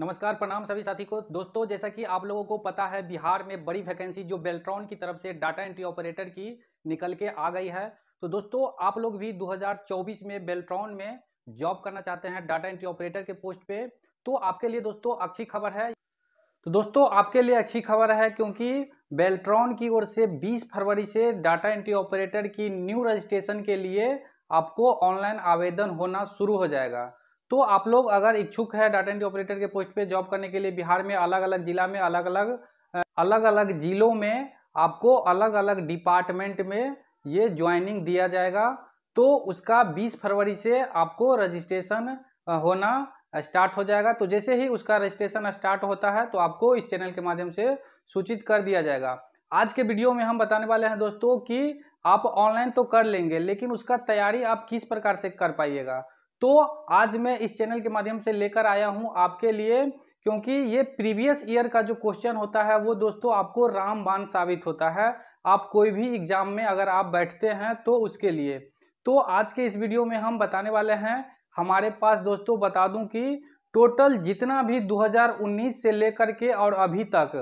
नमस्कार प्रणाम सभी साथी को दोस्तों जैसा कि आप लोगों को पता है बिहार में बड़ी वैकेंसी जो बेल्ट्रॉन की तरफ से डाटा एंट्री ऑपरेटर की निकल के आ गई है तो दोस्तों आप लोग भी 2024 में बेल्ट्रॉन में जॉब करना चाहते हैं डाटा एंट्री ऑपरेटर के पोस्ट पे तो आपके लिए दोस्तों अच्छी खबर है तो दोस्तों आपके लिए अच्छी खबर है क्योंकि बेल्ट्रॉन की ओर से बीस फरवरी से डाटा एंट्री ऑपरेटर की न्यू रजिस्ट्रेशन के लिए आपको ऑनलाइन आवेदन होना शुरू हो जाएगा तो आप लोग अगर इच्छुक है डाटा एंट्री ऑपरेटर के पोस्ट पे जॉब करने के लिए बिहार में अलग अलग जिला में अलग अलग अलग अलग जिलों में आपको अलग अलग डिपार्टमेंट में ये ज्वाइनिंग दिया जाएगा तो उसका 20 फरवरी से आपको रजिस्ट्रेशन होना स्टार्ट हो जाएगा तो जैसे ही उसका रजिस्ट्रेशन स्टार्ट होता है तो आपको इस चैनल के माध्यम से सूचित कर दिया जाएगा आज के वीडियो में हम बताने वाले हैं दोस्तों कि आप ऑनलाइन तो कर लेंगे लेकिन उसका तैयारी आप किस प्रकार से कर पाइएगा तो आज मैं इस चैनल के माध्यम से लेकर आया हूं आपके लिए क्योंकि ये प्रीवियस ईयर का जो क्वेश्चन होता है वो दोस्तों आपको रामबान साबित होता है आप कोई भी एग्जाम में अगर आप बैठते हैं तो उसके लिए तो आज के इस वीडियो में हम बताने वाले हैं हमारे पास दोस्तों बता दूं कि टोटल जितना भी 2019 से लेकर के और अभी तक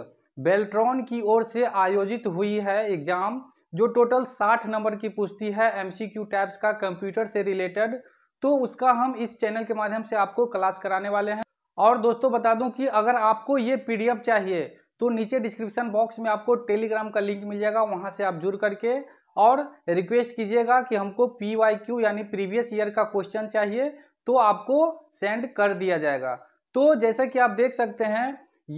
बेल्ट्रॉन की ओर से आयोजित हुई है एग्जाम जो टोटल 60 नंबर की पुष्टि है एमसीक्यू टाइप्स का कंप्यूटर से रिलेटेड तो उसका हम इस चैनल के माध्यम से आपको क्लास कराने वाले हैं और दोस्तों बता दूं कि अगर आपको ये पीडीएफ चाहिए तो नीचे डिस्क्रिप्शन बॉक्स में आपको टेलीग्राम का लिंक मिल जाएगा वहाँ से आप जुड़ करके और रिक्वेस्ट कीजिएगा कि हमको पी वाई क्यू यानी प्रीवियस ईयर का क्वेश्चन चाहिए तो आपको सेंड कर दिया जाएगा तो जैसा कि आप देख सकते हैं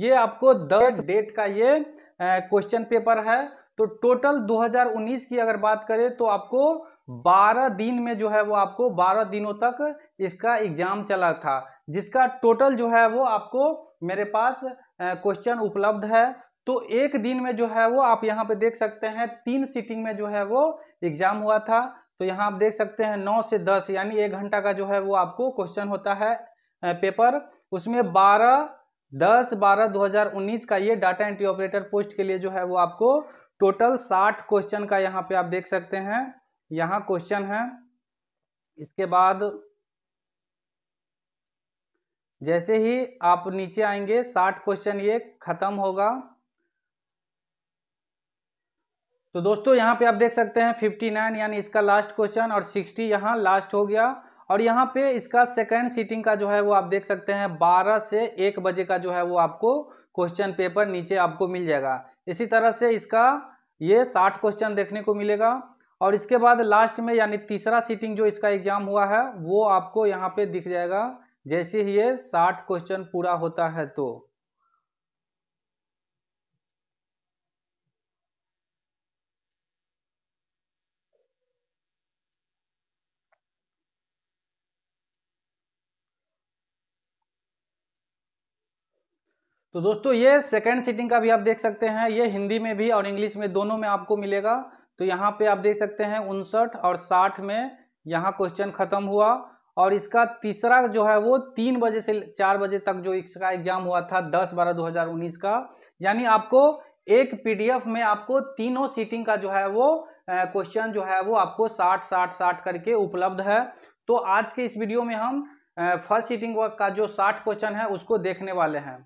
ये आपको 10 डेट का ये क्वेश्चन पेपर है तो टोटल 2019 की अगर बात करें तो आपको बारह दिन में जो है वो आपको बारह दिनों तक इसका एग्जाम चला था जिसका टोटल जो है वो आपको मेरे पास क्वेश्चन उपलब्ध है तो एक दिन में जो है वो आप यहाँ पे देख सकते हैं तीन सीटिंग में जो है वो एग्जाम हुआ था तो यहाँ आप देख सकते हैं नौ से दस यानी एक घंटा का जो है वो आपको क्वेश्चन होता है पेपर उसमें बारह दस बारह दो हज़ार उन्नीस का ये डाटा एंट्री ऑपरेटर पोस्ट के लिए जो है वो आपको टोटल साठ क्वेश्चन का यहाँ पे आप देख सकते हैं यहां क्वेश्चन है इसके बाद जैसे ही आप नीचे आएंगे साठ क्वेश्चन ये खत्म होगा तो दोस्तों यहां पे आप देख सकते हैं फिफ्टी नाइन यानी इसका लास्ट क्वेश्चन और सिक्सटी यहां लास्ट हो गया और यहाँ पे इसका सेकेंड सीटिंग का जो है वो आप देख सकते हैं बारह से एक बजे का जो है वो आपको क्वेश्चन पेपर नीचे आपको मिल जाएगा इसी तरह से इसका ये साठ क्वेश्चन देखने को मिलेगा और इसके बाद लास्ट में यानी तीसरा सीटिंग जो इसका एग्जाम हुआ है वो आपको यहाँ पे दिख जाएगा जैसे ही ये साठ क्वेश्चन पूरा होता है तो तो दोस्तों ये सेकेंड सीटिंग का भी आप देख सकते हैं ये हिंदी में भी और इंग्लिश में दोनों में आपको मिलेगा तो यहाँ पे आप देख सकते हैं उनसठ और साठ में यहाँ क्वेश्चन खत्म हुआ और इसका तीसरा जो है वो तीन बजे से चार बजे तक जो इसका एग्जाम हुआ था दस बारह दो हजार उन्नीस का यानी आपको एक पीडीएफ में आपको तीनों सीटिंग का जो है वो क्वेश्चन जो है वो आपको साठ साठ साठ करके उपलब्ध है तो आज के इस वीडियो में हम फर्स्ट सीटिंग का जो साठ क्वेश्चन है उसको देखने वाले हैं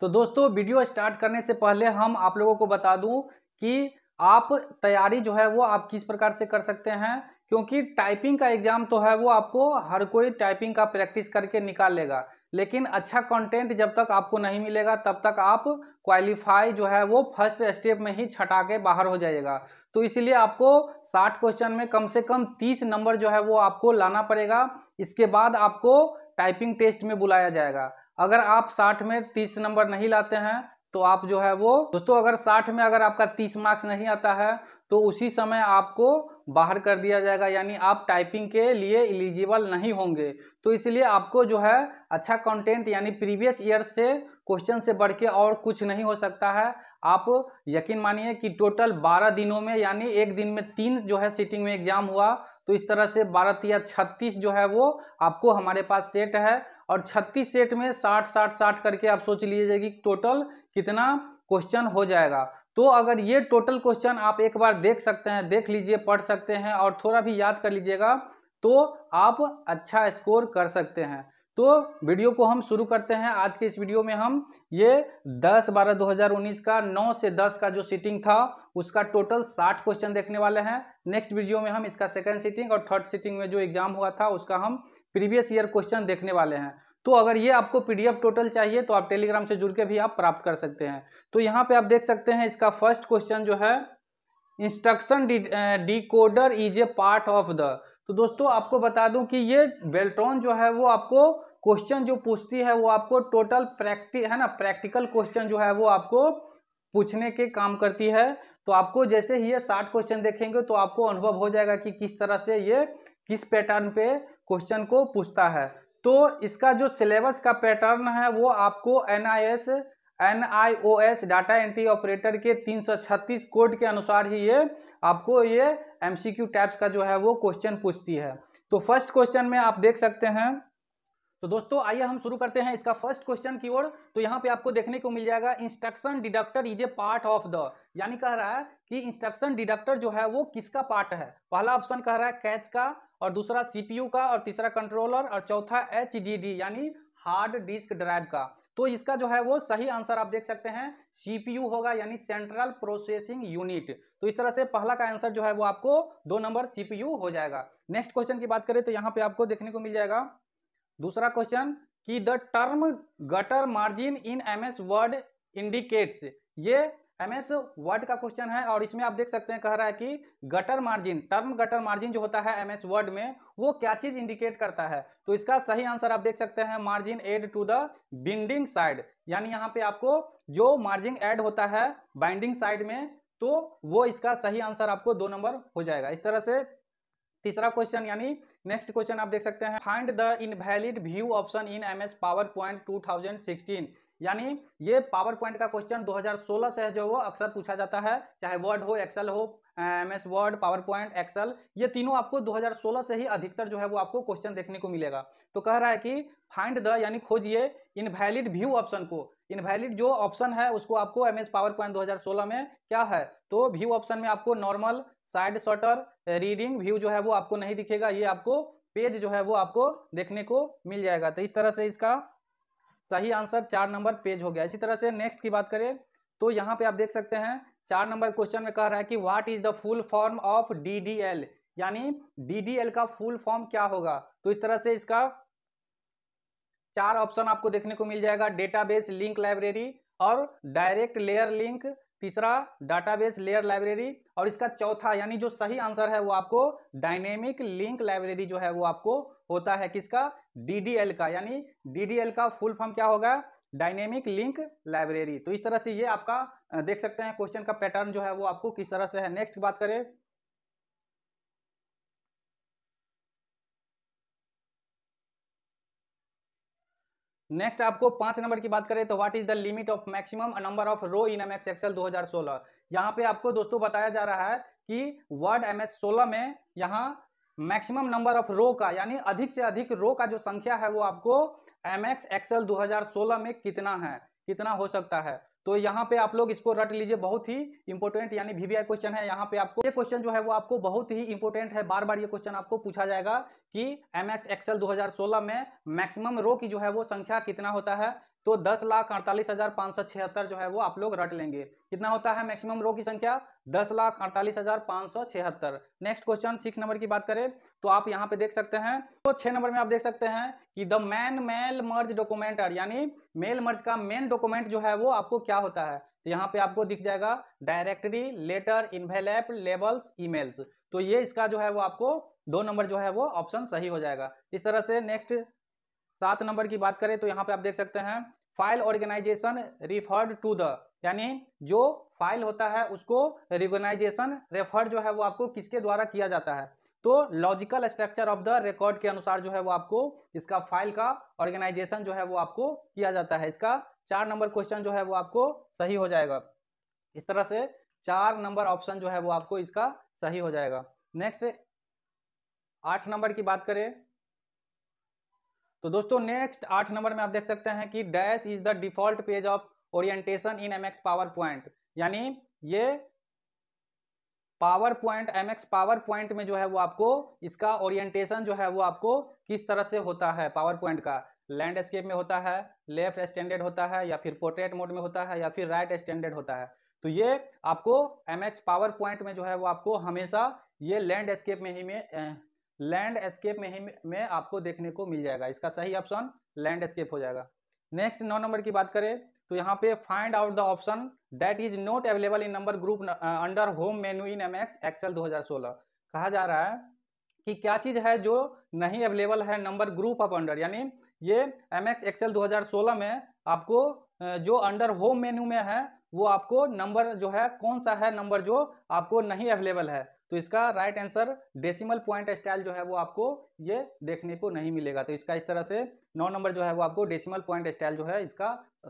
तो दोस्तों वीडियो स्टार्ट करने से पहले हम आप लोगों को बता दूं कि आप तैयारी जो है वो आप किस प्रकार से कर सकते हैं क्योंकि टाइपिंग का एग्जाम तो है वो आपको हर कोई टाइपिंग का प्रैक्टिस करके निकाल लेगा लेकिन अच्छा कंटेंट जब तक आपको नहीं मिलेगा तब तक आप क्वालिफाई जो है वो फर्स्ट स्टेप में ही छटा के बाहर हो जाएगा तो इसलिए आपको 60 क्वेश्चन में कम से कम 30 नंबर जो है वो आपको लाना पड़ेगा इसके बाद आपको टाइपिंग टेस्ट में बुलाया जाएगा अगर आप साठ में तीस नंबर नहीं लाते हैं तो आप जो है वो दोस्तों अगर साठ में अगर आपका तीस मार्क्स नहीं आता है तो उसी समय आपको बाहर कर दिया जाएगा यानी आप टाइपिंग के लिए एलिजिबल नहीं होंगे तो इसलिए आपको जो है अच्छा कंटेंट यानी प्रीवियस ईयर से क्वेश्चन से बढ़ के और कुछ नहीं हो सकता है आप यकीन मानिए कि टोटल 12 दिनों में यानी एक दिन में तीन जो है सिटिंग में एग्जाम हुआ तो इस तरह से बारह या छत्तीस जो है वो आपको हमारे पास सेट है और 36 सेट में 60 60 60 करके आप सोच लीजिए कि टोटल कितना क्वेश्चन हो जाएगा तो अगर ये टोटल क्वेश्चन आप एक बार देख सकते हैं देख लीजिए पढ़ सकते हैं और थोड़ा भी याद कर लीजिएगा तो आप अच्छा स्कोर कर सकते हैं तो वीडियो को हम शुरू करते हैं आज के इस वीडियो में हम ये 10 बारह 2019 का 9 से 10 का जो सीटिंग था उसका टोटल 60 क्वेश्चन देखने वाले हैं नेक्स्ट वीडियो में हम इसका सेकंड सीटिंग और थर्ड सीटिंग में जो एग्जाम हुआ था उसका हम प्रीवियस ईयर क्वेश्चन देखने वाले हैं तो अगर ये आपको पीडीएफ टोटल चाहिए तो आप टेलीग्राम से जुड़ के भी आप प्राप्त कर सकते हैं तो यहाँ पे आप देख सकते हैं इसका फर्स्ट क्वेश्चन जो है instruction coder is a part of the तो दोस्तों आपको बता दूं कि ये बेल्ट्रॉन जो है वो आपको क्वेश्चन जो पूछती है वो आपको टोटल प्रैक्टिक है ना प्रैक्टिकल क्वेश्चन जो है वो आपको पूछने के काम करती है तो आपको जैसे ही ये साठ क्वेश्चन देखेंगे तो आपको अनुभव हो जाएगा कि किस तरह से ये किस पैटर्न पे क्वेश्चन को पूछता है तो इसका जो सिलेबस का पैटर्न है वो आपको N I S N data entry operator के 336 कोड के अनुसार ही ये आपको ये एमसीक्यू टाइप्स का जो है वो क्वेश्चन पूछती है तो फर्स्ट क्वेश्चन में आप देख सकते हैं तो दोस्तों आइए हम शुरू करते हैं इसका फर्स्ट क्वेश्चन की ओर तो यहाँ पे आपको देखने को मिल जाएगा instruction decoder is a part of the यानी कह रहा है कि इंस्ट्रक्शन डिडक्टर जो है वो किसका पार्ट है पहला ऑप्शन कह रहा है कैच का और दूसरा सीपीयू का और तीसरा कंट्रोलर और चौथा एच यानी हार्ड डिस्क ड्राइव का तो इसका जो है वो सही आंसर आप देख सकते हैं सीपीयू होगा यानी सेंट्रल प्रोसेसिंग यूनिट तो इस तरह से पहला का आंसर जो है वो आपको दो नंबर सीपीयू हो जाएगा नेक्स्ट क्वेश्चन की बात करें तो यहाँ पे आपको देखने को मिल जाएगा दूसरा क्वेश्चन कि the term gutter margin in M S Word indicates ये एमएस वर्ड का क्वेश्चन है और इसमें आप देख सकते हैं कह रहा है कि gutter margin term gutter margin जो होता है एमएस वर्ड में वो क्या चीज इंडिकेट करता है तो इसका सही आंसर आप देख सकते हैं margin add to the binding side यानी यहाँ पे आपको जो मार्जिन एड होता है बाइंडिंग साइड में तो वो इसका सही आंसर आपको दो नंबर हो जाएगा इस तरह से तीसरा क्वेश्चन यानी नेक्स्ट क्वेश्चन आप देख सकते हैं find the invalid view option in M S PowerPoint two thousand sixteen यानी ये पावर पॉइंट का क्वेश्चन 2016 से जो वो अक्सर पूछा जाता है चाहे वर्ड हो एक्सेल हो M S Word PowerPoint Excel ये तीनों आपको 2016 से ही अधिकतर जो है वो आपको क्वेश्चन देखने को मिलेगा तो कह रहा है कि फाइंड द यानी खोजिए इनवैलिड व्यू ऑप्शन को इनवैलिड जो ऑप्शन है उसको आपको एम एस पावर पॉइंट दो में क्या है तो व्यू ऑप्शन में आपको normal slide sorter reading view जो है वो आपको नहीं दिखेगा ये आपको पेज जो है वो आपको देखने को मिल जाएगा तो इस तरह से इसका सही आंसर चार नंबर पेज हो गया इसी तरह से नेक्स्ट की बात करें तो यहाँ पे आप देख सकते हैं चार नंबर क्वेश्चन में कह रहा है कि what is the full form of D D L यानी डी डी एल का फुल फॉर्म क्या होगा तो इस तरह से इसका चार ऑप्शन आपको देखने को मिल जाएगा डेटाबेस लिंक लाइब्रेरी और डायरेक्ट लेयर लिंक तीसरा डाटाबेस लेयर लाइब्रेरी और इसका चौथा यानी जो सही आंसर है वो आपको डायनेमिक लिंक लाइब्रेरी जो है वो आपको होता है किसका डीडीएल का यानी डीडीएल का फुल फॉर्म क्या होगा डायनेमिक लिंक लाइब्रेरी तो इस तरह से ये आपका देख सकते हैं क्वेश्चन का पैटर्न जो है वो आपको किस तरह से है नेक्स्ट बात करें नेक्स्ट आपको पांच नंबर की बात करें तो what is the limit of maximum number of row in M x Excel दो हजार सोलह पे आपको दोस्तों बताया जा रहा है कि वर्ड एम एस सोलह में यहां मैक्सिमम नंबर ऑफ रो का यानी अधिक से अधिक रो का जो संख्या है वो आपको एम एक्स एक्सएल 2016 में कितना है कितना हो सकता है तो यहाँ पे आप लोग इसको रट लीजिए बहुत ही इंपॉर्टेंट यानी वीवीआई क्वेश्चन है यहाँ पे आपको ये क्वेश्चन जो है वो आपको बहुत ही इंपॉर्टेंट है बार बार ये क्वेश्चन आपको पूछा जाएगा कि एम एस एक्सएल दो में मैक्सिमम रो की जो है वो संख्या कितना होता है तो दस लाख अड़तालीस हजार पांच सौ छिहत्तर जो है वो आप लोग रट लेंगे कितना होता है मैक्सिमम रो की संख्या दस लाख अड़तालीस हजार पांच सौ छिहत्तर नेक्स्ट क्वेश्चन सिक्स नंबर की बात करें तो आप यहाँ पे देख सकते हैं तो छह नंबर में आप देख सकते हैं कि the main mail merge document यानी मेल मर्ज का मेन डॉक्यूमेंट जो है वो आपको क्या होता है तो यहाँ पे आपको दिख जाएगा directory letter envelope labels emails तो ये इसका जो है वो आपको दो नंबर जो है वो ऑप्शन सही हो जाएगा इस तरह से नेक्स्ट सात नंबर की बात करें तो यहाँ पे आप देख सकते हैं file organisation referred to the यानी जो फाइल होता है उसको रिगोनाइजेशन रेफर जो है वो आपको किसके द्वारा किया जाता है तो logical structure of the record के अनुसार जो है वो आपको इसका फाइल का ऑर्गेनाइजेशन जो है वो आपको किया जाता है इसका चार नंबर क्वेश्चन जो है वो आपको सही हो जाएगा इस तरह से चार नंबर ऑप्शन जो है वो आपको इसका सही हो जाएगा नेक्स्ट आठ नंबर की बात करें तो दोस्तों नेक्स्ट आठ नंबर में आप देख सकते हैं कि dash is the default page of orientation in MS PowerPoint यानी ये PowerPoint MS PowerPoint में जो है वो आपको इसका ओरिएंटेशन जो है वो आपको किस तरह से होता है पावर पॉइंट का लैंडस्केप में होता है लेफ्ट स्टैंडर्ड होता है या फिर पोर्ट्रेट मोड में होता है या फिर राइट right स्टैंडर्ड होता है तो ये आपको एमएक्स पावर पॉइंट में जो है वो आपको हमेशा ये लैंडस्केप में ही में लैंड एस्केप में ही में आपको देखने को मिल जाएगा इसका सही ऑप्शन लैंड एस्केप हो जाएगा नेक्स्ट नौ नंबर की बात करें तो यहाँ पे find out the option that is not available in number group under home menu in M x Excel दो कहा जा रहा है कि क्या चीज़ है जो नहीं अवेलेबल है नंबर ग्रुप ऑफ अंडर यानी ये एम एक्स एक्सएल में आपको जो अंडर होम मेन्यू में है वो आपको नंबर जो है कौन सा है नंबर जो आपको नहीं अवेलेबल है तो इसका right answer decimal point style जो है वो आपको ये देखने को नहीं मिलेगा तो इसका इस तरह से नौ नंबर जो है वो आपको डेसिमल पॉइंट स्टाइल जो है इसका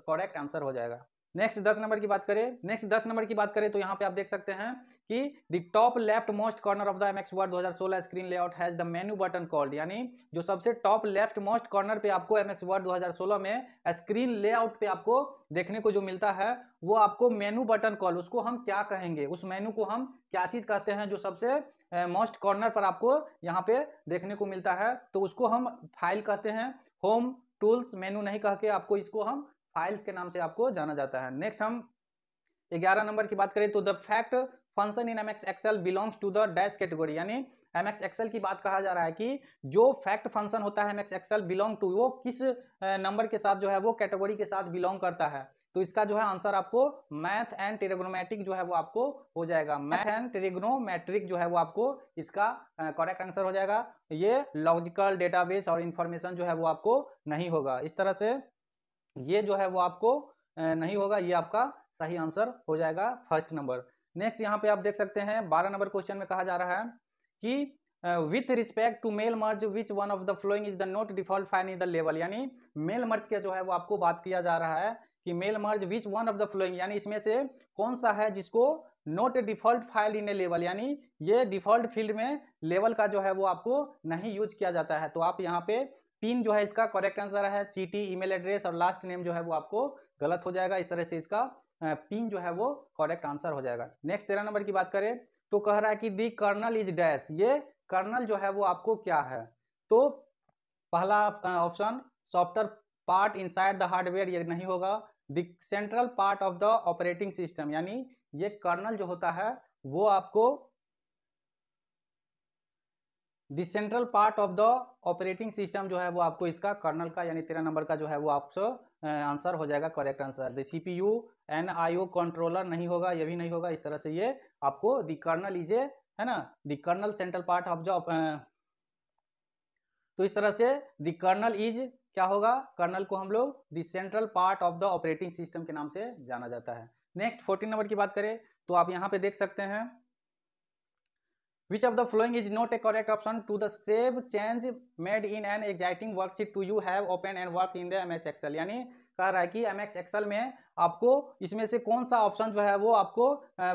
करेक्ट आंसर हो जाएगा नेक्स्ट दस नंबर की बात करें नेक्स्ट दस नंबर की बात करें तो यहाँ पे आप देख सकते हैं कि the top left most corner of the M x Word दो screen layout has the menu button called यानी जो सबसे टॉप लेफ्ट मोस्ट कॉर्नर पे आपको एम एक्स वर्ड दो में स्क्रीन लेआउट पे आपको देखने को जो मिलता है वो आपको मेनू बटन कॉल उसको हम क्या कहेंगे उस मेनू को हम क्या चीज कहते हैं जो सबसे मोस्ट कॉर्नर पर आपको यहाँ पे देखने को मिलता है तो उसको हम फाइल कहते हैं होम टूल्स मेनू नहीं कह के आपको इसको हम फाइल्स के नाम से आपको जाना जाता है नेक्स्ट हम ग्यारह नंबर की बात करें तो the fact function in M x Excel belongs to the dash category यानी एम एक्स एक्सएल की बात कहा जा रहा है कि जो फैक्ट फंक्शन होता है M x Excel belong to वो किस नंबर के साथ जो है वो कैटेगोरी के साथ बिलोंग करता है तो इसका जो है आंसर आपको मैथ एंड टेरेग्नोमेट्रिक जो है वो आपको हो जाएगा मैथ एंड टेरेग्रोमैट्रिक जो है वो आपको इसका करेक्ट आंसर हो जाएगा ये लॉजिकल डेटाबेस और इन्फॉर्मेशन जो है वो आपको नहीं होगा इस तरह से ये जो है वो आपको नहीं होगा ये आपका सही आंसर हो जाएगा फर्स्ट नंबर नेक्स्ट यहाँ पे आप देख सकते हैं बारह नंबर क्वेश्चन में कहा जा रहा है कि with respect to mail merge which one of the following is the not default fine in the level यानी मेल मर्ज के जो है वो आपको बात किया जा रहा है कि mail merge which one of the following यानी इसमें से कौन सा है जिसको not default field in a लेवल यानी ये डिफॉल्ट फील्ड में लेवल का जो है वो आपको नहीं यूज किया जाता है तो आप यहाँ पे पिन जो है इसका करेक्ट आंसर है सिटी ईमेल एड्रेस और लास्ट नेम जो है वो आपको गलत हो जाएगा इस तरह से इसका पिन जो है वो करेक्ट आंसर हो जाएगा नेक्स्ट तेरह नंबर की बात करें तो कह रहा है कि दी कर्नल इज डैश ये कर्नल जो है वो आपको क्या है तो पहला option software part inside the hardware ये नहीं होगा the central part of the operating system यानी ये कर्नल जो होता है वो आपको the central part of the operating system जो है वो आपको इसका कर्नल का यानी तेरह नंबर का जो है वो आपसे आंसर हो जाएगा correct answer the C P U and I O controller नहीं होगा ये भी नहीं होगा इस तरह से ये आपको द कर्नल इज ए है ना the kernel central part of the तो इस तरह से द कर्नल इज क्या होगा कर्नल को हम लोग the central part of the operating system के नाम से जाना जाता है नेक्स्ट फोर्टीन नंबर की बात करें तो आप यहाँ पे देख सकते हैं of the following is not a correct option to the save change made in an existing worksheet to you have open and work in the M S Excel यानी कह रहा है कि एम एक्स एक्सएल में आपको इसमें से कौन सा ऑप्शन जो है वो आपको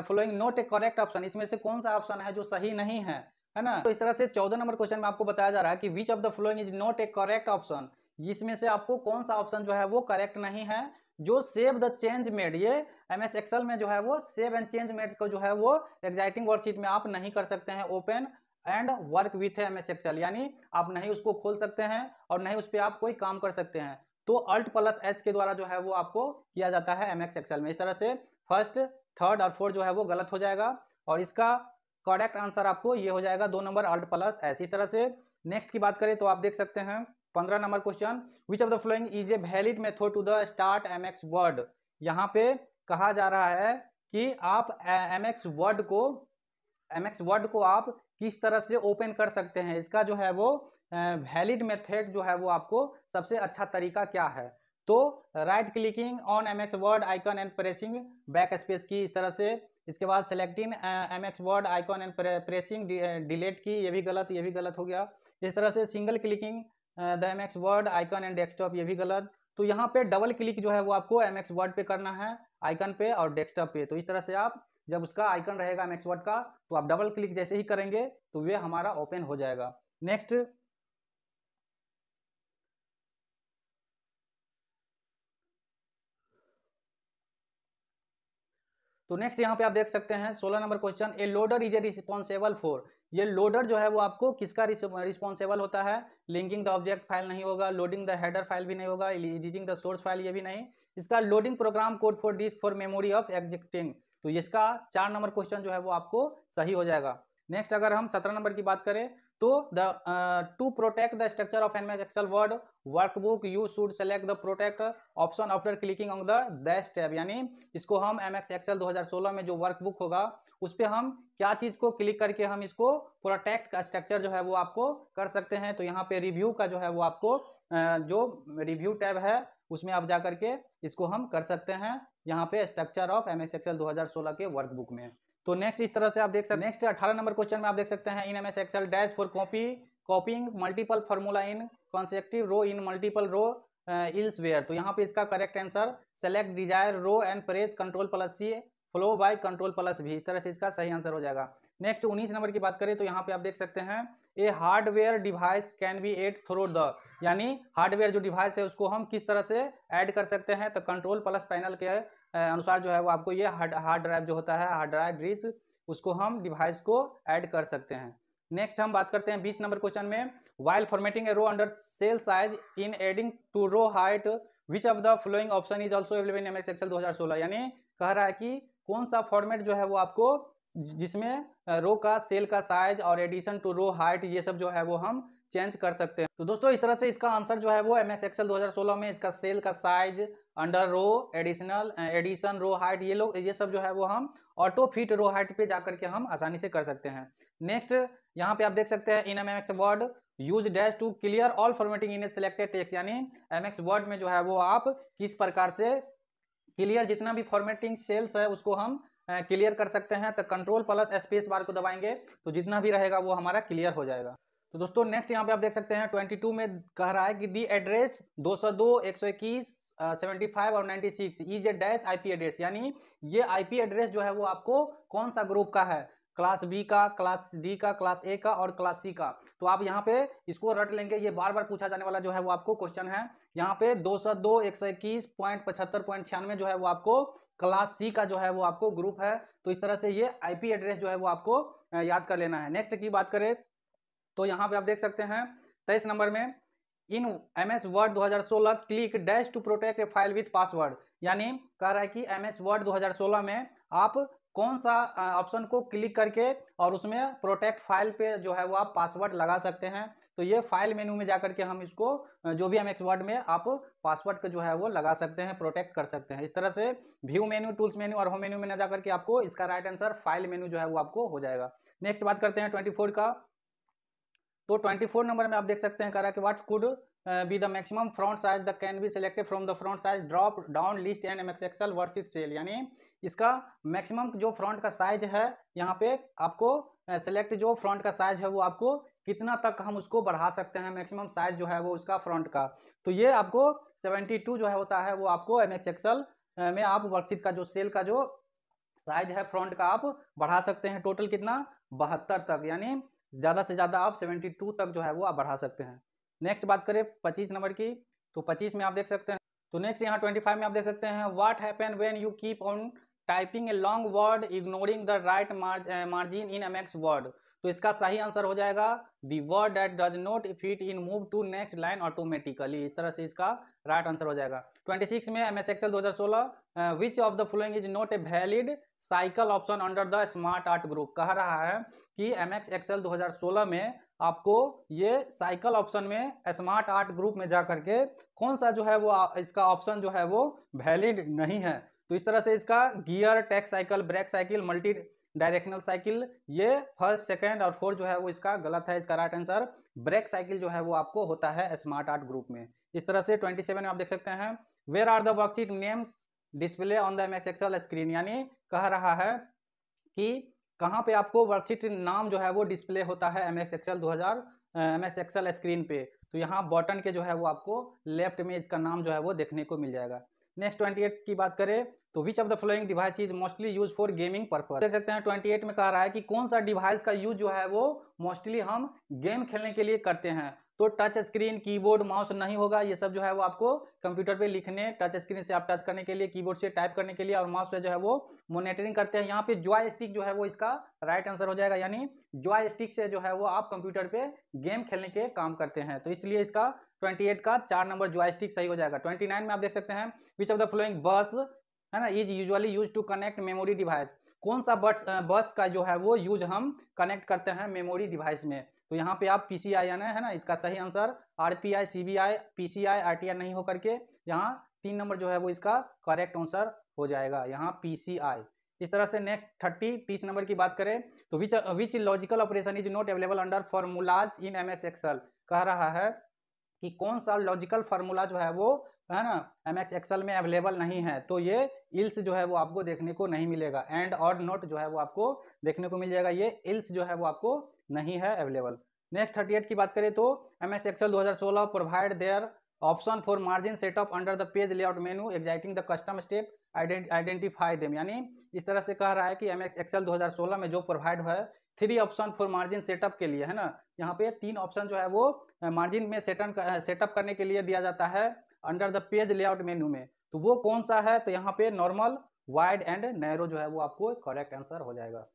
following not a correct option इसमें से कौन सा ऑप्शन है जो सही नहीं है है ना तो इस तरह से चौदह नंबर क्वेश्चन में आपको बताया जा रहा है कि which of the following is not a correct option इसमें से आपको कौन सा ऑप्शन जो है वो करेक्ट नहीं है जो सेव द चेंज मेड ये एम एस एक्सल में जो है वो सेव एंड चेंज मेड को जो है वो एग्जाइटिंग वर्कशीट में आप नहीं कर सकते हैं open and work with M S Excel यानी आप नहीं उसको खोल सकते हैं और नहीं उस पर आप कोई काम कर सकते हैं तो अल्ट प्लस एस के द्वारा जो है वो आपको किया जाता है एम एक्स एक्सल में इस तरह से फर्स्ट थर्ड और फोर्थ जो है वो गलत हो जाएगा और इसका करेक्ट आंसर आपको ये हो जाएगा दो नंबर अल्ट प्लस एस इस तरह से नेक्स्ट की बात करें तो आप देख सकते हैं पंद्रह number question which of the following is a valid method to the start M x Word यहाँ पे कहा जा रहा है कि आप एम एक्स वर्ड को एम एक्स वर्ड को आप किस तरह से ओपन कर सकते हैं इसका जो है वो वैलिड मेथड जो है वो आपको सबसे अच्छा तरीका क्या है तो right clicking on M x word icon and pressing backspace key इस तरह से इसके बाद selecting M x word icon and pressing delete key ये भी गलत ये भी गलत हो गया इस तरह से single clicking the M x word icon and desktop ये भी गलत तो यहाँ पे डबल क्लिक जो है वो आपको एम एक्स वर्ड पे करना है आइकन पे और डेस्कटॉप पे तो इस तरह से आप जब उसका आइकन रहेगा एम एक्स वर्ड का तो आप डबल क्लिक जैसे ही करेंगे तो वे हमारा ओपन हो जाएगा नेक्स्ट तो नेक्स्ट यहाँ पे आप देख सकते हैं सोलह number question a loader is a responsible for ये लोडर जो है वो आपको किसका रिस्पॉन्सिबल होता है लिंकिंग द ऑब्जेक्ट फाइल नहीं होगा लोडिंग द हेडर फाइल भी नहीं होगा एडिटिंग द सोर्स फाइल ये भी नहीं इसका loading program code for disk for memory of existing तो इसका चार नंबर क्वेश्चन जो है वो आपको सही हो जाएगा नेक्स्ट अगर हम सत्रह नंबर की बात करें तो the to protect the structure of of ms excel word workbook you should select the protect option after clicking on the dash tab यानी इसको हम एम एक्स एक्सएल दो में जो वर्कबुक होगा उस पर हम क्या चीज़ को क्लिक करके हम इसको प्रोटेक्ट का स्ट्रक्चर जो है वो आपको कर सकते हैं तो यहाँ पे रिव्यू का जो है वो आपको uh, जो रिव्यू टैब है उसमें आप जा करके इसको हम कर सकते हैं यहाँ पे structure of M S Excel 2016 के वर्कबुक में तो नेक्स्ट इस तरह से आप देख सकते नेक्स्ट हम्म। अठारह नंबर क्वेश्चन में आप देख सकते हैं in M S Excel dash for copy copying multiple formula in consecutive row in multiple row else where तो यहाँ पे इसका correct answer select desire row and press control plus C follow by control plus V इस तरह से इसका सही आंसर हो जाएगा नेक्स्ट 19 नंबर की बात करें तो यहाँ पे आप देख सकते हैं a hardware device can be add through the यानी हार्डवेयर जो डिवाइस है उसको हम किस तरह से ऐड कर सकते हैं तो कंट्रोल प्लस पैनल के अनुसार जो है वो आपको ये हार्ड हार्ड ड्राइव जो होता है हार्ड ड्राइव डिस्क उसको हम डिवाइस को ऐड कर सकते हैं नेक्स्ट हम बात करते हैं बीस नंबर क्वेश्चन में while formatting a row under cell size in adding to row height which of the following option is also available M S Excel दो यानी कह रहा है कि कौन सा फॉर्मेट जो है वो आपको जिसमें रो का सेल का साइज और एडिशन टू रो हाइट ये सब जो है वो हम चेंज कर सकते हैं तो दोस्तों इस तरह से इसका आंसर जो है वो एम एस एक्सएल में इसका सेल का size under row additional addition row height ये लोग ये सब जो है वो हम ऑटो फिट रो हाइट पे जाकर के हम आसानी से कर सकते हैं नेक्स्ट यहाँ पे आप देख सकते हैं in M x word use dash to clear all formatting in selected text यानी एम एक्स वर्ड में जो है वो आप किस प्रकार से क्लियर जितना भी फॉर्मेटिंग सेल्स है उसको हम क्लियर कर सकते हैं तो कंट्रोल प्लस स्पेस बार को दबाएंगे तो जितना भी रहेगा वो हमारा क्लियर हो जाएगा तो दोस्तों नेक्स्ट यहाँ पे आप देख सकते हैं 22 में कह रहा है कि दी एड्रेस 202, सेवेंटी फाइव और 96 is a dash P address यानी ये आईपी एड्रेस जो है वो आपको कौन सा ग्रुप का है क्लास बी का क्लास डी का क्लास ए का और क्लास सी का तो आप यहाँ पे इसको रट लेंगे ये बार बार पूछा जाने वाला जो है वो आपको क्वेश्चन है यहाँ पे दो सौ दो एक सौ इक्कीस पॉइंट पचहत्तर पॉइंट छियानवे जो है वो आपको क्लास सी का जो है वो आपको ग्रुप है तो इस तरह से ये आईपी एड्रेस जो है वो आपको याद कर लेना है नेक्स्ट की बात करें तो यहाँ पे आप देख सकते हैं तेईस तो नंबर में इन एम एस वर्ड दो click dash to protect a file with password यानी कह रहा है कि एम एस वर्ड दो में आप कौन सा ऑप्शन को क्लिक करके और उसमें प्रोटेक्ट फाइल पे जो है वो आप पासवर्ड लगा सकते हैं तो ये फाइल मेन्यू में जा करके हम इसको जो भी एम एक्स वर्ड में आप पासवर्ड का जो है वो लगा सकते हैं प्रोटेक्ट कर सकते हैं इस तरह से व्यू मेन्यू टूल्स मेन्यू और होम मेन्यू में ना जा करके आपको इसका राइट आंसर फाइल मेन्यू जो है वो आपको हो जाएगा नेक्स्ट बात करते हैं ट्वेंटी का तो 24 नंबर में आप देख सकते हैं करा कि what could be the maximum front size the can be selected from the front size drop down list and M X Excel versus cell यानी इसका मैक्सिमम जो फ्रंट का साइज है यहाँ पे आपको सेलेक्ट uh, जो फ्रंट का साइज है वो आपको कितना तक हम उसको बढ़ा सकते हैं मैक्सिमम साइज जो है वो उसका फ्रंट का तो ये आपको 72 जो है होता है वो आपको एम एक्सल uh, में आप वर्कशीट का जो सेल का जो साइज है फ्रंट का आप बढ़ा सकते हैं टोटल कितना बहत्तर तक यानी ज़्यादा से ज़्यादा आप 72 तक जो है वो आप बढ़ा सकते हैं नेक्स्ट बात करें 25 नंबर की तो 25 में आप देख सकते हैं तो नेक्स्ट यहाँ 25 में आप देख सकते हैं what happen when you keep on typing a long word ignoring the right margin in M x word तो इसका सही आंसर हो जाएगा the word that does not fit in move to next line automatically इस तरह से इसका राइट right आंसर हो जाएगा 26 में M S Excel 2016 which of the following is not a valid cycle option under the smart art group कह रहा है कि एम एक्स एक्सएल दो में आपको ये साइकिल ऑप्शन में स्मार्ट आर्ट ग्रुप में जा करके कौन सा जो है वो इसका ऑप्शन जो है वो वैलिड नहीं है तो इस तरह से इसका gear text cycle break cycle multidirectional cycle ये फर्स्ट सेकेंड और फोर्थ जो है वो इसका गलत है इसका राइट आंसर ब्रेक साइकिल जो है वो आपको होता है स्मार्ट आर्ट ग्रुप में इस तरह से ट्वेंटी सेवन में आप देख सकते हैं where are the worksheet names display on the M S Excel screen यानी कह रहा है कि कहाँ पे आपको वर्कशीट नाम जो है वो डिस्प्ले होता है एम एस एक्सएल दो हज़ार एम एस स्क्रीन पे तो यहाँ बॉटन के जो है वो आपको लेफ्ट में इसका नाम जो है वो देखने को मिल जाएगा नेक्स्ट ट्वेंटी एट की बात करें तो which of the following device is mostly use for gaming purpose देख सकते हैं ट्वेंटी एट में कह रहा है कि कौन सा डिवाइस का यूज जो है वो मोस्टली हम गेम खेलने के लिए करते हैं तो टच स्क्रीन कीबोर्ड माउस नहीं होगा ये सब जो है वो आपको कंप्यूटर पे लिखने टच स्क्रीन से आप टच करने के लिए कीबोर्ड से टाइप करने के लिए और माउस से जो है वो मॉनिटरिंग करते हैं यहाँ पे जॉय स्टिक जो है वो इसका राइट आंसर हो जाएगा यानी जॉय स्टिक से जो है वो आप कंप्यूटर पे गेम खेलने के काम करते हैं तो इसलिए इसका 28 का चार नंबर जॉयस्टिक सही हो जाएगा 29 में आप देख सकते हैं which of the flowing bus है ना is usually use to connect memory device कौन सा बट बस का जो है वो यूज हम कनेक्ट करते हैं मेमोरी डिवाइस में तो यहाँ पे आप पी सी आई है ना इसका सही answer R P I C B I P C I R T I नहीं होकर के यहाँ तीन नंबर जो है वो इसका करेक्ट आंसर हो जाएगा यहाँ पी सी आई इस तरह से नेक्स्ट थर्टी तीस नंबर की बात करें तो which which logical operation is not available under formulas in M S Excel कह रहा है कि कौन सा लॉजिकल फार्मूला जो है वो है ना एम एक्स एक्सल में अवेलेबल नहीं है तो ये इल्स जो है वो आपको देखने को नहीं मिलेगा एंड और नोट जो है वो आपको देखने को मिल जाएगा ये इल्स जो है वो आपको नहीं है अवेलेबल नेक्स्ट थर्टी एट की बात करें तो एम एस एक्सल दो provide their option for margin setup under the page layout menu existing the custom step identify them यानी इस तरह से कह रहा है कि एम एक्स एक्सएल दो में जो प्रोवाइड है three option for margin setup के लिए है ना यहाँ पे तीन ऑप्शन जो है वो मार्जिन में सेटन सेटअप करने के लिए दिया जाता है under the page layout menu में तो वो कौन सा है तो यहाँ पे नॉर्मल वाइड एंड नैरो जो है वो आपको करेक्ट आंसर हो जाएगा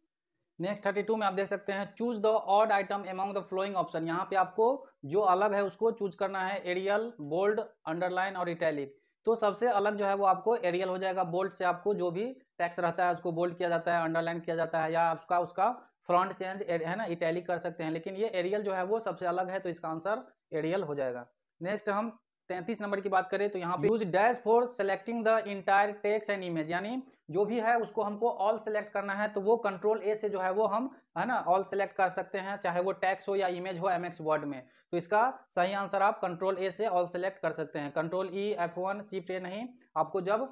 नेक्स्ट थर्टी टू में आप देख सकते हैं choose the odd item among the following option यहाँ पे आपको जो अलग है उसको चूज करना है एरियल बोल्ड अंडरलाइन और इटैलिक तो सबसे अलग जो है वो आपको एरियल हो जाएगा बोल्ड से आपको जो भी टैक्स रहता है उसको बोल्ड किया जाता है अंडरलाइन किया जाता है या उसका उसका फ्रंट चेंज है ना इटैलिक कर सकते हैं लेकिन ये एरियल जो है वो सबसे अलग है तो इसका आंसर एरियल हो जाएगा नेक्स्ट हम तैंतीस नंबर की बात करें तो यहाँ पे use dash for selecting the entire text and image यानी जो भी है उसको हमको ऑल सेलेक्ट करना है तो वो कंट्रोल ए से जो है वो हम है ना ऑल सेलेक्ट कर सकते हैं चाहे वो टैक्स हो या इमेज हो एमएक्स वर्ड में तो इसका सही आंसर आप कंट्रोल ए से ऑल सेलेक्ट कर सकते हैं control E F one shift A नहीं आपको जब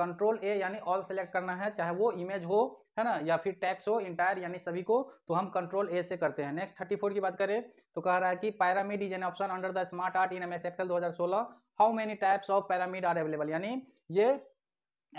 कंट्रोल ए यानी ऑल सेलेक्ट करना है चाहे वो इमेज हो है ना या फिर टैक्स हो इंटायर यानी सभी को तो हम कंट्रोल ए से करते हैं नेक्स्ट थर्टी फोर की बात करें तो कह रहा है कि pyramid is an option under the smart art in M S Excel दो हज़ार सोलह how many types of pyramid are available यानी ये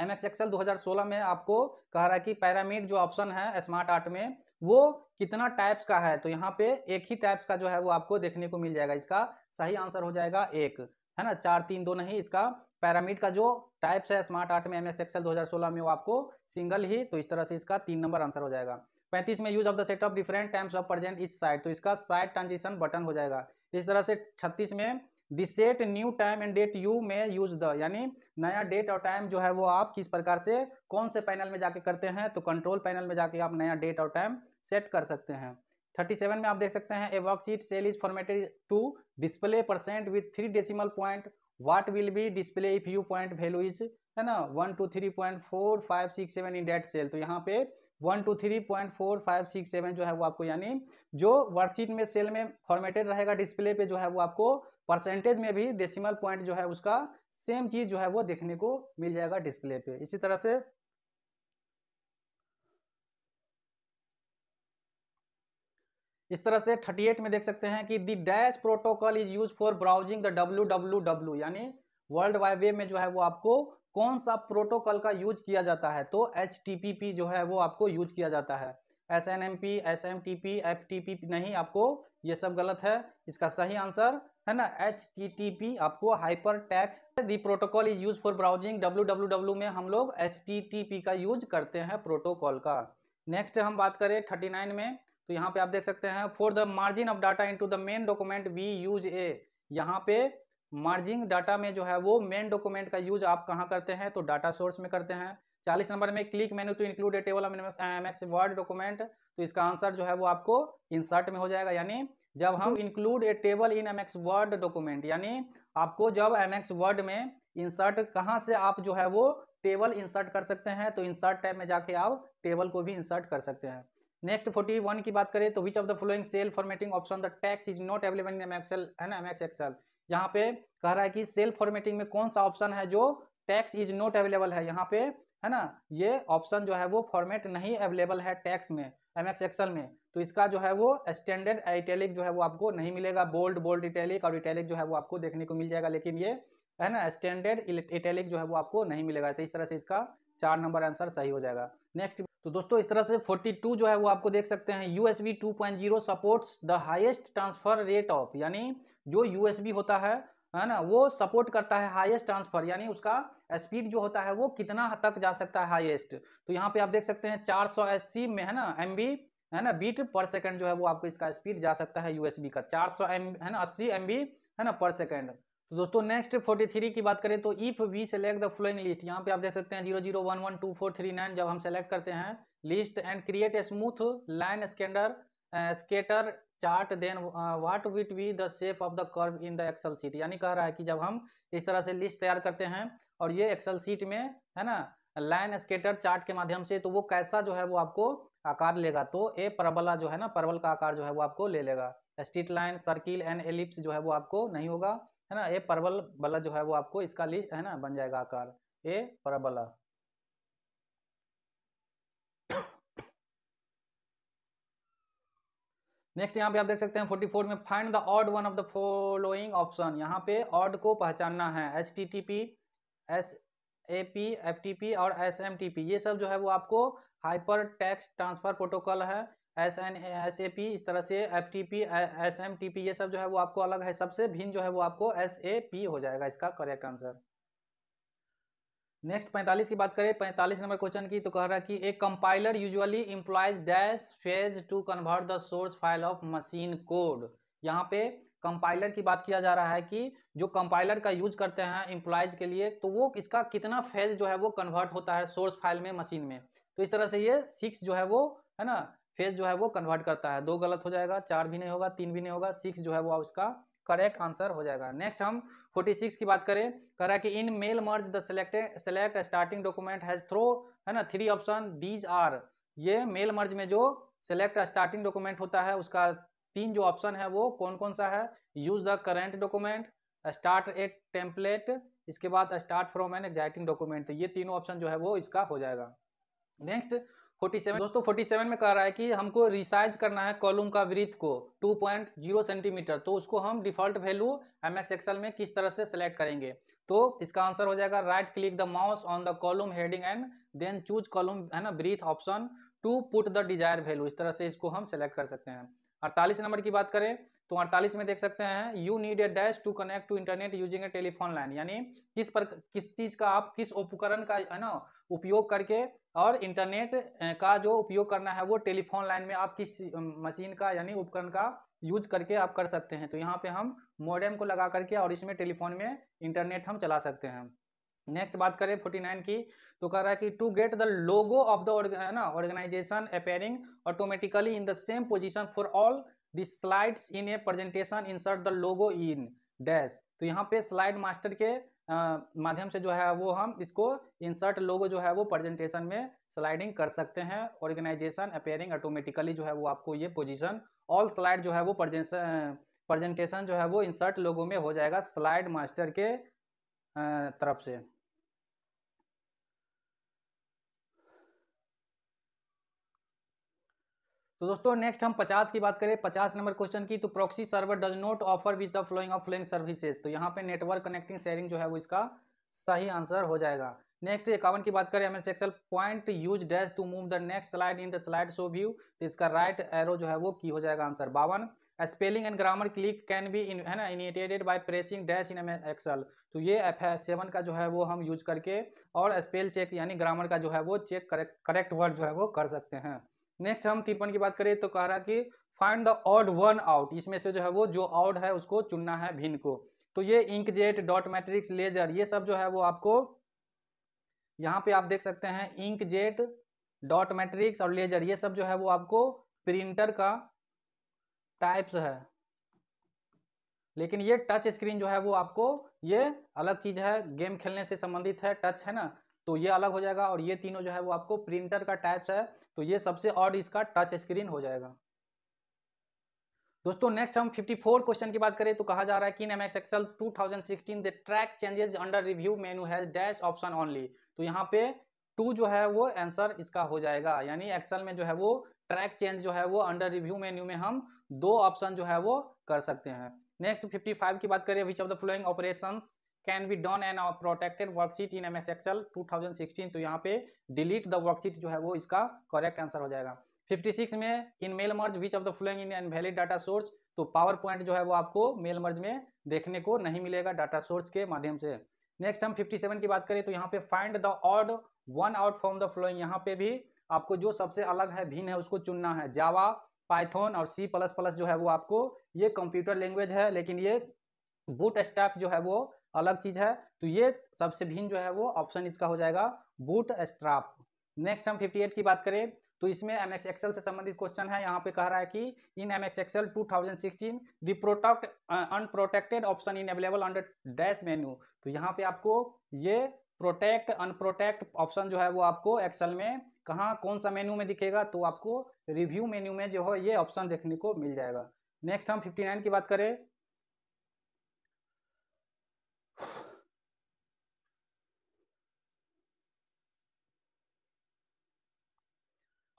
एम एक्स एक्सएल सोलह में आपको कह रहा है कि पैरामिड जो ऑप्शन है स्मार्ट आर्ट में वो कितना टाइप्स का है तो यहाँ पे एक ही टाइप्स का जो है वो आपको देखने को मिल जाएगा इसका सही आंसर हो जाएगा एक है ना चार तीन दो नहीं इसका पैरामिड का जो टाइप्स है स्मार्ट आर्ट में एम एस एक्सएल दो में वो आपको सिंगल ही तो इस तरह से इसका तीन नंबर आंसर हो जाएगा पैंतीस में use of the set of different times of present each side तो इसका साइड ट्रांजिशन बटन हो जाएगा इस तरह से छत्तीस में the set new time and date you में यूज द यानी नया डेट और टाइम जो है वो आप किस प्रकार से कौन से पैनल में जाके करते हैं तो कंट्रोल पैनल में जाके आप नया डेट और टाइम सेट कर सकते हैं 37 में आप देख सकते हैं a worksheet cell is formatted to display percent with three decimal point what will be display if you point value is है ना one two three point four five six seven in that cell तो यहाँ पे one two three point four five six seven जो है वो आपको यानी जो वर्कशीट में सेल में फॉर्मेटेड रहेगा डिस्प्ले पे जो है वो आपको परसेंटेज में भी डेसिमल पॉइंट जो है उसका सेम चीज़ जो है वो देखने को मिल जाएगा डिस्प्ले पे इसी तरह से इस तरह से 38 में देख सकते हैं कि the dash protocol is use for browsing the W W W यानी वर्ल्ड वाइड वेब में जो है वो आपको कौन सा प्रोटोकॉल का यूज किया जाता है तो एच जो है वो आपको यूज किया जाता है S N M P S M T P F T P नहीं आपको ये सब गलत है इसका सही आंसर है ना एच टी टी पी आपको hyper text the protocol is use for browsing W W W में हम लोग एच टी टी पी का यूज करते हैं प्रोटोकॉल का नेक्स्ट हम बात करें थर्टी नाइन में तो यहाँ पे आप देख सकते हैं for the margin of data in the main document we use a यहाँ पे मार्जिन डाटा में जो है वो मेन डॉक्यूमेंट का यूज आप कहाँ करते हैं तो डाटा सोर्स में करते हैं चालीस नंबर में click menu to include a table M x word document तो इसका आंसर जो है वो आपको इंसर्ट में हो जाएगा यानी जब हम include a table in M x word document यानी आपको जब एम एक्स वर्ड में इंसर्ट कहाँ से आप जो है वो टेबल इंसर्ट कर सकते हैं तो इंसर्ट टाइप में जाके आप टेबल को भी इंसर्ट कर सकते हैं नेक्स्ट 41 की बात करें तो which of the following cell formatting option the text is not available in M Excel है ना एमएक्स एक्सएल यहाँ पे कह रहा है कि सेल फॉर्मेटिंग में कौन सा ऑप्शन है जो टैक्स इज नॉट अवेलेबल है यहाँ पे है ना ये ऑप्शन जो है वो फॉर्मेट नहीं अवेलेबल है टैक्स में एम एक्स एक्सल में तो इसका जो है वो स्टैंडर्ड इटैलिक जो है वो आपको नहीं मिलेगा बोल्ड बोल्ड इटैलिक और इटैलिक जो है वो आपको देखने को मिल जाएगा लेकिन ये है ना स्टैंडर्ड इटैलिक जो है वो आपको नहीं मिलेगा तो इस तरह से इसका चार नंबर आंसर सही हो जाएगा नेक्स्ट तो दोस्तों इस तरह से 42 जो है वो आपको देख सकते हैं U S zero supports the highest transfer rate of यानी जो यू होता है है ना वो सपोर्ट करता है हाईएस्ट ट्रांसफर यानी उसका स्पीड जो होता है वो कितना तक जा सकता है हाईएस्ट तो यहाँ पे आप देख सकते हैं 480 में है ना एम है ना बीट पर सेकंड जो है वो आपको इसका स्पीड जा सकता है यूएसबी का 400 सौ है ना अस्सी एम है ना पर सेकंड तो दोस्तों नेक्स्ट फोर्टी थ्री की बात करें तो if we select the following list यहाँ पे आप देख सकते हैं zero zero one one two four three nine जब हम सेलेक्ट करते हैं list and create a smooth line scatter scatter chart then what with we the shape of the curve in the Excel sheet यानी कह रहा है कि जब हम इस तरह से लिस्ट तैयार करते हैं और ये एक्सल सीट में है ना लाइन स्केटर चार्ट के माध्यम से तो वो कैसा जो है वो आपको आकार लेगा तो ए परबला जो है ना परबल का आकार जो है वो आपको ले लेगा straight line circle and ellipse जो है वो आपको नहीं होगा है ना ये परबल बला जो है वो आपको इसका लिस्ट है ना बन जाएगा आकार ए परबला नेक्स्ट यहाँ पे आप देख सकते हैं 44 में find the odd one of the following option यहाँ पे ऑड को पहचानना है H T T P S A P F T P और एस एम टी पी ये सब जो है वो आपको हाइपर टैक्स ट्रांसफर प्रोटोकॉल है S N S A P इस तरह से F T P S M T P ये सब जो है वो आपको अलग है सबसे भिन्न जो है वो आपको एस ए पी हो जाएगा इसका करेक्ट आंसर नेक्स्ट पैंतालीस की बात करें पैंतालीस नंबर क्वेश्चन की तो कह रहा है कि एक compiler usually implies dash phase to convert the source file of machine code यहाँ पे कंपाइलर की बात किया जा रहा है कि जो कंपाइलर का यूज करते हैं इम्प्लाइज के लिए तो वो इसका कितना फेज जो है वो कन्वर्ट होता है सोर्स फाइल में मशीन में तो इस तरह से ये सिक्स जो है वो है ना फेज जो है वो कन्वर्ट करता है दो गलत हो जाएगा चार भी नहीं होगा तीन भी नहीं होगा सिक्स जो है वो उसका करेक्ट आंसर हो जाएगा नेक्स्ट हम 46 की बात करें कह रहा है कि in mail merge the select select starting document has through है ना थ्री ऑप्शन दीज आर ये मेल मर्ज में जो सेलेक्ट स्टार्टिंग डॉक्यूमेंट होता है उसका तीन जो ऑप्शन है वो कौन कौन सा है use the current document start a template इसके बाद start from an existing document ये तीनों ऑप्शन जो है वो इसका हो जाएगा नेक्स्ट फोर्टी सेवन दोस्तों फोर्टी सेवन में कह रहा है कि हमको रिसाइज करना है कॉलम का वृत्त को टू पॉइंट जीरो सेंटीमीटर तो उसको हम default value M X Excel में किस तरह से सेलेक्ट करेंगे तो इसका आंसर हो जाएगा right click the mouse on the column heading and then choose column है ना breath option to put the desire value इस तरह से इसको हम सेलेक्ट कर सकते हैं अड़तालीस नंबर की बात करें तो अड़तालीस में देख सकते हैं you need a dash to connect to internet using a telephone line यानी किस पर किस चीज़ का आप किस उपकरण का है ना उपयोग करके और इंटरनेट का जो उपयोग करना है वो टेलीफोन लाइन में आप किस मशीन का यानी उपकरण का यूज करके आप कर सकते हैं तो यहाँ पे हम मोडेम को लगा करके और इसमें टेलीफोन में इंटरनेट हम चला सकते हैं नेक्स्ट बात करें फोर्टी नाइन की तो कह रहा है कि to get the logo of the है ना organisation appearing automatically in the same position for all the slides in a presentation insert the logo in dash तो यहाँ पे स्लाइड मास्टर के माध्यम से जो है वो हम इसको इंसर्ट लोगो जो है वो प्रेजेंटेशन में स्लाइडिंग कर सकते हैं ऑर्गेनाइजेशन अपेयरिंग ऑटोमेटिकली जो है वो आपको ये पोजीशन ऑल स्लाइड जो है वो प्रेजेंटेशन जो है वो इंसर्ट लोगों में हो जाएगा स्लाइड मास्टर के तरफ से तो दोस्तों नेक्स्ट हम 50 की बात करें 50 नंबर क्वेश्चन की तो proxy server does not offer with the following of following services तो यहाँ पे नेटवर्क कनेक्टिंग शेयरिंग जो है वो इसका सही आंसर हो जाएगा नेक्स्ट इक्यावन की बात करें M S Excel point use dash to move the next slide in the slide show view तो इसका राइट right एरो जो है वो की हो जाएगा आंसर बावन spelling and grammar click can be in है ना initiated by pressing dash in M Excel तो ये एफ सेवन का जो है वो हम यूज करके और स्पेल चेक यानी ग्रामर का जो है वो चेक करेक्ट करेक्ट वर्ड जो है वो कर सकते हैं नेक्स्ट हम तिरपन की बात करें तो कह रहा कि find the odd one out इसमें से जो है वो जो आउट है उसको चुनना है भिन्न को तो ये इंकजेट डॉट मैट्रिक्स लेजर ये सब जो है वो आपको यहाँ पे आप देख सकते हैं इंकजेट डॉट मैट्रिक्स और लेजर ये सब जो है वो आपको प्रिंटर का टाइप्स है लेकिन ये टच स्क्रीन जो है वो आपको ये अलग चीज है गेम खेलने से संबंधित है टच है ना तो ये अलग हो जाएगा और ये तीनों जो है वो आपको प्रिंटर का टाइप्स है तो ये सबसे और इसका टच स्क्रीन हो जाएगा दोस्तों नेक्स्ट हम 54 क्वेश्चन की बात करें तो कहा जा रहा है कि M X Excel to the track changes under review menu has dash option only तो यहाँ पे टू जो है वो आंसर इसका हो जाएगा यानी एक्सल में जो है वो ट्रैक चेंज जो है वो अंडर रिव्यू मेन्यू में हम दो ऑप्शन जो है वो कर सकते हैं नेक्स्ट 55 की बात करें which of the following operations can be done an protected worksheet in M S Excel two thousand sixteen तो यहाँ पे डिलीट द वर्कशीट जो है वो इसका करेक्ट आंसर हो जाएगा फिफ्टी सिक्स में in mail merge which of the following in an valid data source तो पावर पॉइंट जो है वो आपको मेल मर्ज में देखने को नहीं मिलेगा डाटा सोर्स के माध्यम से नेक्स्ट हम 57 की बात करें तो यहाँ पे find the odd one out from the following यहाँ पे भी आपको जो सबसे अलग है भिन्न है उसको चुनना है जावा पाइथन और सी प्लस प्लस जो है वो आपको ये कंप्यूटर लैंग्वेज है लेकिन ये बूट स्टैप जो है वो अलग चीज है तो ये सबसे भिन्न जो है वो ऑप्शन इसका हो जाएगा बूट स्ट्राप नेक्स्ट हम 58 की बात करें तो इसमें एम एक्स एक्सेल से संबंधित क्वेश्चन है यहाँ पे कह रहा है कि in M x Excel two thousand sixteen the protect unprotected option in available under dash menu तो यहाँ पे आपको ये प्रोटेक्ट अनप्रोटेक्ट ऑप्शन जो है वो आपको एक्सेल में कहाँ कौन सा मेन्यू में दिखेगा तो आपको रिव्यू मेन्यू में जो है ये ऑप्शन देखने को मिल जाएगा नेक्स्ट हम 59 की बात करें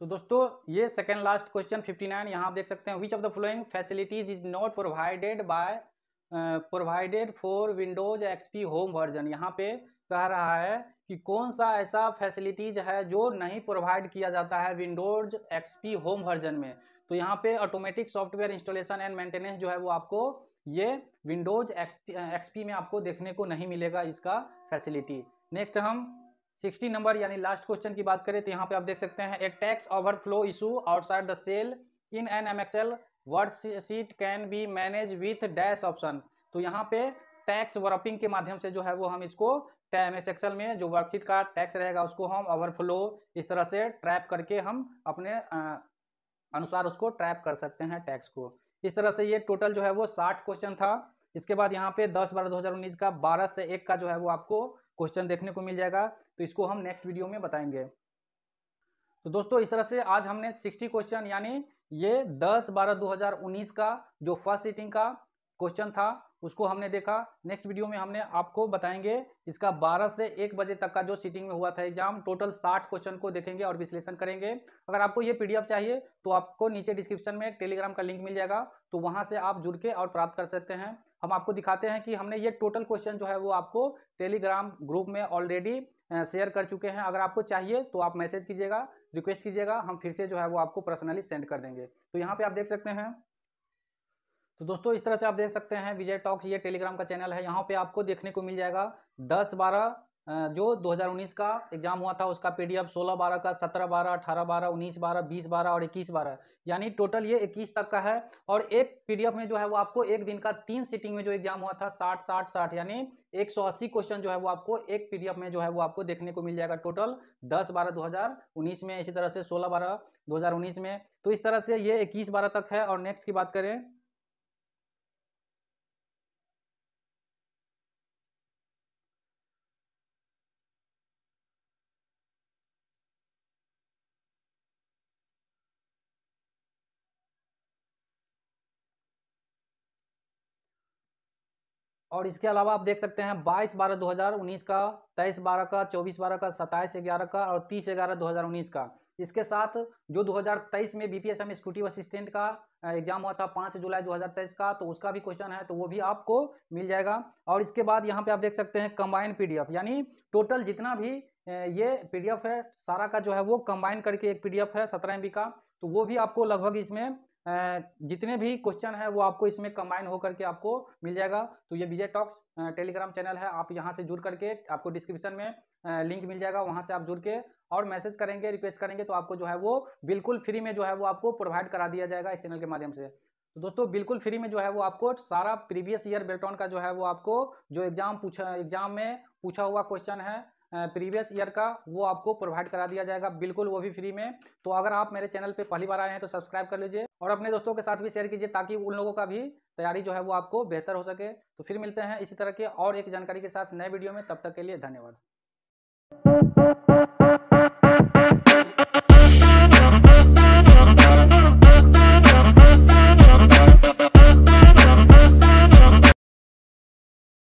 तो दोस्तों ये second last question fifty nine यहाँ आप देख सकते हैं which of the following facilities is not provided by provided for Windows XP home version यहाँ पे कह रहा है कि कौन सा ऐसा फैसिलिटीज है जो नहीं प्रोवाइड किया जाता है विंडोज एक्सपी होम वर्जन में तो यहाँ पे automatic software installation and maintenance जो है वो आपको ये विंडोज एक्सपी में आपको देखने को नहीं मिलेगा इसका फैसिलिटी नेक्स्ट हम सिक्सटी नंबर यानी लास्ट क्वेश्चन की बात करें तो यहाँ पे आप देख सकते हैं a text overflow issue outside the cell in an M Excel word sheet can be manage with dash option तो यहाँ पे टैक्स वर्पिंग के माध्यम से जो है वो हम इसको एम एस एक्सएल में जो वर्कशीट का टैक्स रहेगा उसको हम ओवरफ्लो इस तरह से ट्रैप करके हम अपने आ, अनुसार उसको ट्रैप कर सकते हैं टैक्स को इस तरह से ये टोटल जो है वो साठ क्वेश्चन था इसके बाद यहाँ पे दस बारह दो हज़ार उन्नीस का बारह से एक का जो है वो आपको क्वेश्चन देखने को मिल जाएगा तो इसको हम नेक्स्ट वीडियो में बताएंगे तो दोस्तों इस तरह से आज हमने सिक्सटी क्वेश्चन यानी ये दस बारह दो का जो फर्स्ट सीटिंग का क्वेश्चन था उसको हमने देखा नेक्स्ट वीडियो में हमने आपको बताएंगे इसका 12 से 1 बजे तक का जो सीटिंग में हुआ था एग्जाम टोटल 60 क्वेश्चन को देखेंगे और विश्लेषण करेंगे अगर आपको ये पीडीएफ चाहिए तो आपको नीचे डिस्क्रिप्शन में टेलीग्राम का लिंक मिल जाएगा तो वहां से आप जुड़ के और प्राप्त कर सकते हैं हम आपको दिखाते हैं कि हमने ये टोटल क्वेश्चन जो है वो आपको टेलीग्राम ग्रुप में ऑलरेडी शेयर कर चुके हैं अगर आपको चाहिए तो आप मैसेज कीजिएगा रिक्वेस्ट कीजिएगा हम फिर से जो है वो आपको पर्सनली सेंड कर देंगे तो यहाँ पे आप देख सकते हैं तो दोस्तों इस तरह से आप देख सकते हैं विजय टॉक्स ये टेलीग्राम का चैनल है यहाँ पे आपको देखने को मिल जाएगा दस बारह जो 2019 का एग्जाम हुआ था उसका पीडीएफ 16 बारह का 17 बारह 18 बारह 19 बारह 20 बारह और 21 बारह यानी टोटल ये 21 तक का है और एक पीडीएफ में जो है वो आपको एक दिन का तीन सीटिंग में जो एग्जाम हुआ था 60 60 60 यानी 180 क्वेश्चन जो है वो आपको एक पीडीएफ में जो है वो आपको देखने को मिल जाएगा टोटल दस बारह दो में इसी तरह से सोलह बारह दो में तो इस तरह से ये इक्कीस बारह तक है और नेक्स्ट की बात करें और इसके अलावा आप देख सकते हैं 22 बारह 2019 का 23 बारह का 24 बारह का 27 ग्यारह का और 30 ग्यारह 2019 का इसके साथ जो 2023 में एस एम स्कूटी असिस्टेंट का एग्जाम हुआ था 5 जुलाई 2023 का तो उसका भी क्वेश्चन है तो वो भी आपको मिल जाएगा और इसके बाद यहाँ पे आप देख सकते हैं कंबाइन एफ यानी टोटल जितना भी ये एफ है सारा का जो है वो कंबाइन करके एक एफ है सत्रह बी का तो वो भी आपको लगभग इसमें जितने भी क्वेश्चन है वो आपको इसमें कंबाइन होकर के आपको मिल जाएगा तो ये विजय टॉक्स टेलीग्राम चैनल है आप यहाँ से जुड़ करके आपको डिस्क्रिप्शन में लिंक मिल जाएगा वहाँ से आप जुड़ के और मैसेज करेंगे रिक्वेस्ट करेंगे तो आपको जो है वो बिल्कुल फ्री में जो है वो आपको प्रोवाइड करा दिया जाएगा इस चैनल के माध्यम से तो दोस्तों बिल्कुल फ्री में जो है वो आपको सारा प्रीवियस ईयर बेल्टॉन का जो है वो आपको जो एग्जाम पूछा एग्जाम में पूछा हुआ क्वेश्चन है प्रीवियस ईयर का वो आपको प्रोवाइड करा दिया जाएगा बिल्कुल वो भी फ्री में तो अगर आप मेरे चैनल पे पहली बार आए हैं तो सब्सक्राइब कर लीजिए और अपने दोस्तों के साथ भी शेयर कीजिए ताकि उन लोगों का भी तैयारी जो है वो आपको बेहतर हो सके तो फिर मिलते हैं इसी तरह के और एक जानकारी के साथ नए वीडियो में तब तक के लिए धन्यवाद